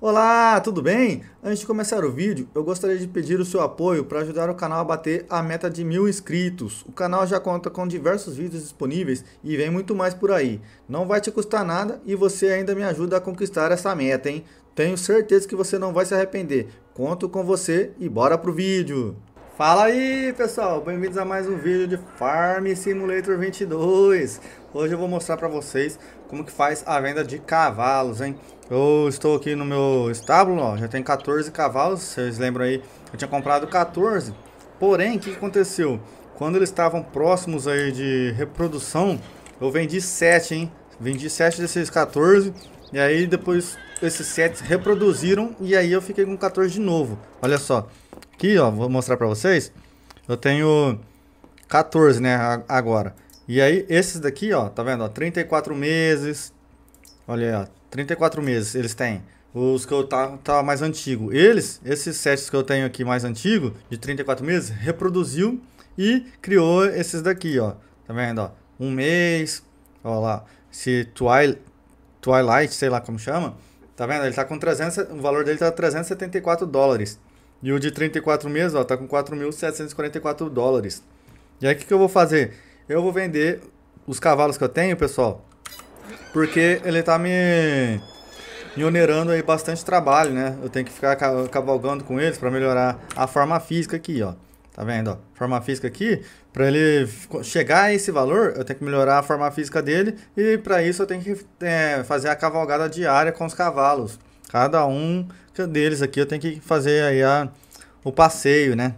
Olá, tudo bem? Antes de começar o vídeo, eu gostaria de pedir o seu apoio para ajudar o canal a bater a meta de mil inscritos. O canal já conta com diversos vídeos disponíveis e vem muito mais por aí. Não vai te custar nada e você ainda me ajuda a conquistar essa meta, hein? Tenho certeza que você não vai se arrepender. Conto com você e bora pro vídeo! Fala aí pessoal, bem-vindos a mais um vídeo de Farm Simulator 22 Hoje eu vou mostrar para vocês como que faz a venda de cavalos, hein Eu estou aqui no meu estábulo, ó, já tem 14 cavalos, vocês lembram aí Eu tinha comprado 14, porém, o que aconteceu? Quando eles estavam próximos aí de reprodução, eu vendi 7, hein Vendi 7 desses 14 e aí depois esses sets reproduziram e aí eu fiquei com 14 de novo. Olha só. Aqui, ó, vou mostrar para vocês. Eu tenho 14, né, agora. E aí esses daqui, ó, tá vendo? Ó, 34 meses. Olha aí, ó, 34 meses eles têm. Os que eu tá, tá, mais antigo. Eles, esses sets que eu tenho aqui mais antigo, de 34 meses, reproduziu e criou esses daqui, ó. Tá vendo, ó? Um mês, ó lá. Esse Twilight, Twilight, sei lá como chama, tá vendo? Ele tá com 300, o valor dele tá 374 dólares. E o de 34 meses, ó, tá com 4.744 dólares. E aí o que, que eu vou fazer? Eu vou vender os cavalos que eu tenho, pessoal, porque ele tá me, me onerando aí bastante trabalho, né? Eu tenho que ficar cavalgando com eles para melhorar a forma física aqui, ó. Tá vendo? Ó, forma física aqui, para ele chegar a esse valor, eu tenho que melhorar a forma física dele e para isso eu tenho que é, fazer a cavalgada diária com os cavalos. Cada um deles aqui eu tenho que fazer aí a, o passeio, né?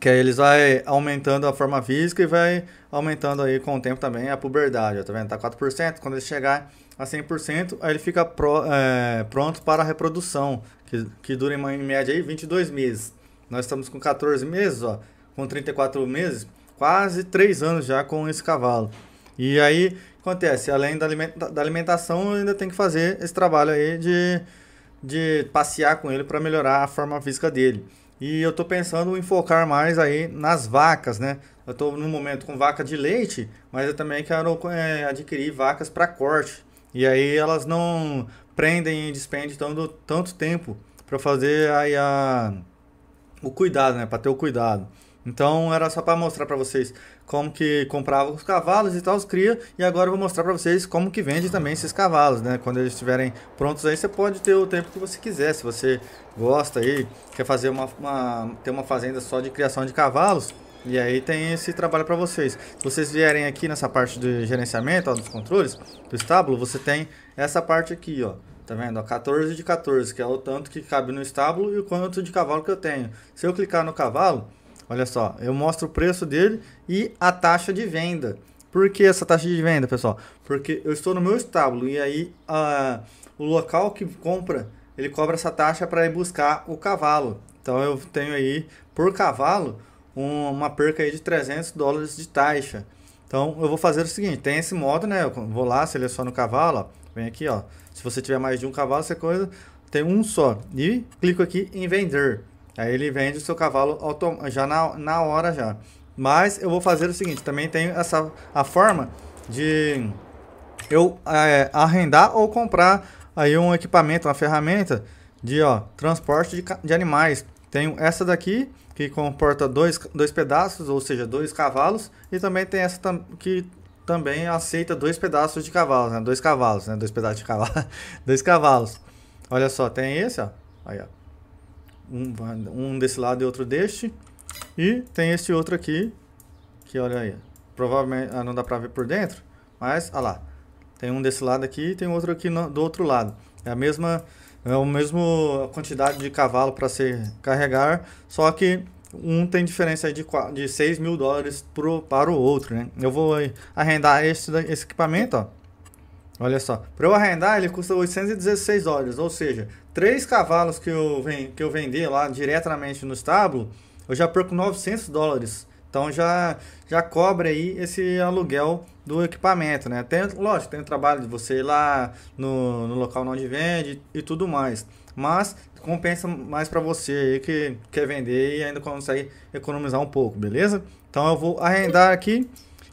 Que aí eles vai aumentando a forma física e vai aumentando aí com o tempo também a puberdade, ó, tá vendo? Tá 4%, quando ele chegar a 100%, aí ele fica pro, é, pronto para a reprodução, que, que dura em média aí 22 meses. Nós estamos com 14 meses, ó, com 34 meses, quase 3 anos já com esse cavalo. E aí acontece, além da, alimenta da alimentação, ainda tem que fazer esse trabalho aí de, de passear com ele para melhorar a forma física dele. E eu estou pensando em focar mais aí nas vacas, né? Eu estou no momento com vaca de leite, mas eu também quero é, adquirir vacas para corte. E aí elas não prendem e despendem tanto, tanto tempo para fazer aí a o cuidado, né? Para ter o cuidado. Então era só para mostrar para vocês como que comprava os cavalos e tal, os cria. E agora eu vou mostrar para vocês como que vende também esses cavalos, né? Quando eles estiverem prontos aí, você pode ter o tempo que você quiser. Se você gosta aí, quer fazer uma, uma ter uma fazenda só de criação de cavalos, e aí tem esse trabalho para vocês. Se vocês vierem aqui nessa parte do gerenciamento, ó, dos controles do estábulo, você tem essa parte aqui, ó. Tá vendo? 14 de 14, que é o tanto que cabe no estábulo e o quanto de cavalo que eu tenho. Se eu clicar no cavalo, olha só, eu mostro o preço dele e a taxa de venda. Por que essa taxa de venda, pessoal? Porque eu estou no meu estábulo e aí a, ah, o local que compra, ele cobra essa taxa para ir buscar o cavalo. Então eu tenho aí, por cavalo, um, uma perca aí de 300 dólares de taxa. Então, eu vou fazer o seguinte, tem esse modo, né? Eu vou lá, seleciono o cavalo, ó, vem aqui, ó. Se você tiver mais de um cavalo, você coisa, tem um só. E clico aqui em vender. Aí ele vende o seu cavalo já na, na hora já. Mas eu vou fazer o seguinte, também tem essa a forma de eu é, arrendar ou comprar aí um equipamento, uma ferramenta de ó, transporte de, de animais. Tenho essa daqui, que comporta dois, dois pedaços, ou seja, dois cavalos, e também tem essa tam que também aceita dois pedaços de cavalos, né? Dois cavalos, né? Dois pedaços de cavalo, dois cavalos. Olha só, tem esse, ó. Aí, ó. Um, um desse lado e outro deste. E tem este outro aqui, que olha aí. Provavelmente ah, não dá pra ver por dentro, mas, olha lá. Tem um desse lado aqui e tem outro aqui no, do outro lado. É a mesma é o mesmo quantidade de cavalo para se carregar, só que um tem diferença de, de 6 mil dólares pro, para o outro, né? Eu vou arrendar esse, esse equipamento, ó. Olha só, para eu arrendar ele custa 816 dólares, ou seja, três cavalos que eu, ven, que eu vendi lá diretamente no estábulo, eu já perco 900 dólares. Então já, já cobre aí esse aluguel do equipamento, né? Tem, lógico, tem o trabalho de você ir lá no, no local onde vende e tudo mais. Mas compensa mais para você aí que quer vender e ainda consegue economizar um pouco, beleza? Então eu vou arrendar aqui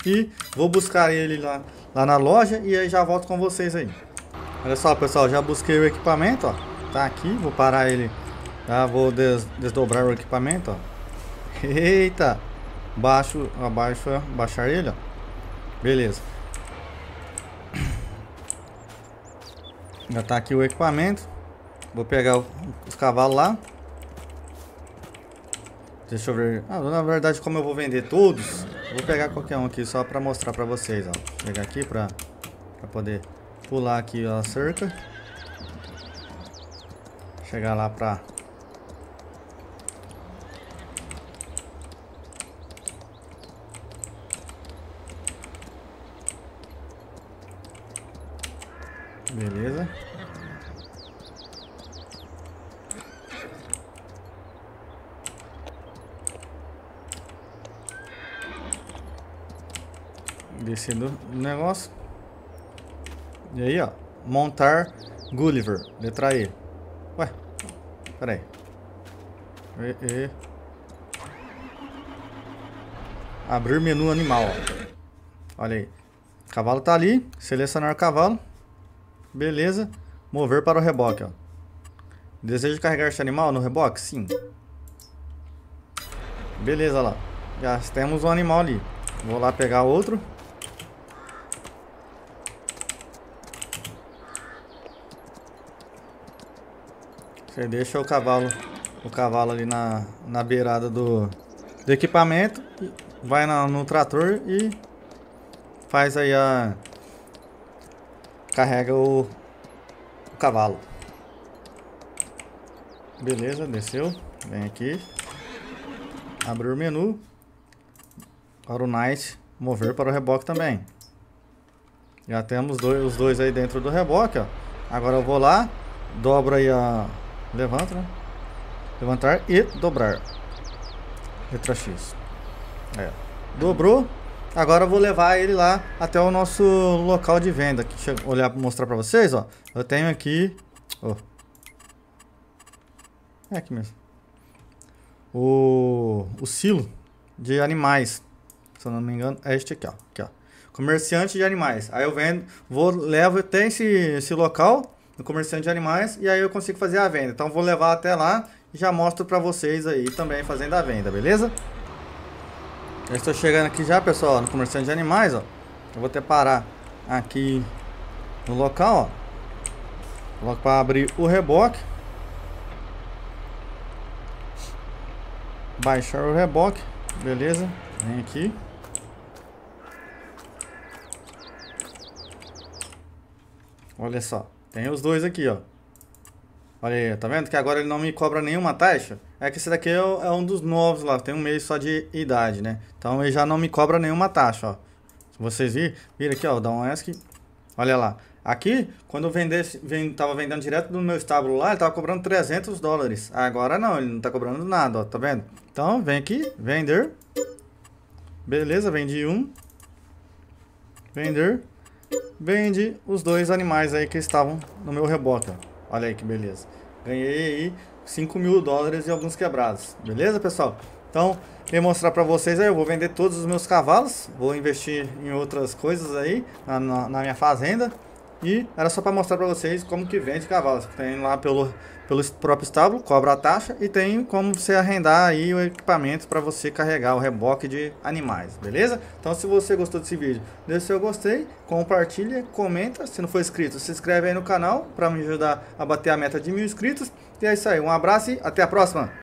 e vou buscar ele lá, lá na loja e aí já volto com vocês aí. Olha só, pessoal, já busquei o equipamento, ó. Tá aqui, vou parar ele. Tá, vou des desdobrar o equipamento, ó. Eita! Baixo, abaixo, baixar ele, ó. Beleza. Já tá aqui o equipamento. Vou pegar o, os cavalos lá. Deixa eu ver. Ah, na verdade, como eu vou vender todos, vou pegar qualquer um aqui só pra mostrar pra vocês, ó. Vou pegar aqui pra, pra poder pular aqui a cerca. Chegar lá pra beleza. Descendo o negócio. E aí, ó. Montar Gulliver. Letra E. Ué. Peraí. E, e. Abrir menu animal. Ó. Olha aí. Cavalo tá ali. Selecionar cavalo. Beleza. Mover para o reboque, ó. Deseja carregar este animal no reboque? Sim. Beleza, lá. Já temos um animal ali. Vou lá pegar outro. Você deixa o cavalo, o cavalo ali na, na beirada do, do equipamento. Vai na, no trator e faz aí a carrega o, o cavalo. Beleza, desceu. Vem aqui. Abriu o menu. Para o Knight mover para o reboque também. Já temos dois, os dois aí dentro do reboque, ó. Agora eu vou lá, dobro aí a... Levanta, né? Levantar e dobrar. Letra X. É. Dobrou. Agora eu vou levar ele lá até o nosso local de venda. Deixa eu olhar, mostrar pra vocês, ó. Eu tenho aqui... Oh. É aqui mesmo. O, o silo de animais. Se eu não me engano, é este aqui, ó. Aqui, ó. Comerciante de animais. Aí eu vendo, vou, levo até esse, esse local no comerciante de animais e aí eu consigo fazer a venda. Então vou levar até lá e já mostro pra vocês aí também fazendo a venda, beleza? Eu estou chegando aqui já, pessoal, no comerciante de animais, ó. Eu vou até parar aqui no local, ó. Logo para abrir o reboque. Baixar o reboque, beleza? Vem aqui. Olha só, tem os dois aqui, ó. Olha aí, tá vendo que agora ele não me cobra nenhuma taxa? É que esse daqui é, é, um dos novos lá, tem um mês só de idade, né? Então ele já não me cobra nenhuma taxa, ó. Se vocês viram, vira aqui, ó, dá um ESC. Olha lá. Aqui, quando eu vendesse, tava vendendo direto do meu estábulo lá, ele tava cobrando 300 dólares. Agora não, ele não tá cobrando nada, ó, tá vendo? Então, vem aqui, vender. Beleza, vendi um. Vender. Vende os dois animais aí que estavam no meu reboque, ó. Olha aí que beleza. Ganhei aí 5 mil dólares e alguns quebrados. Beleza, pessoal? Então, queria mostrar para vocês aí, eu vou vender todos os meus cavalos, vou investir em outras coisas aí na, na, na minha fazenda. E era só para mostrar para vocês como que vende cavalos. Tem lá pelo, pelo próprio estábulo, cobra a taxa e tem como você arrendar aí o equipamento para você carregar o reboque de animais, beleza? Então se você gostou desse vídeo, deixa seu gostei, compartilha, comenta. Se não for inscrito, se inscreve aí no canal para me ajudar a bater a meta de mil inscritos. E é isso aí, um abraço e até a próxima!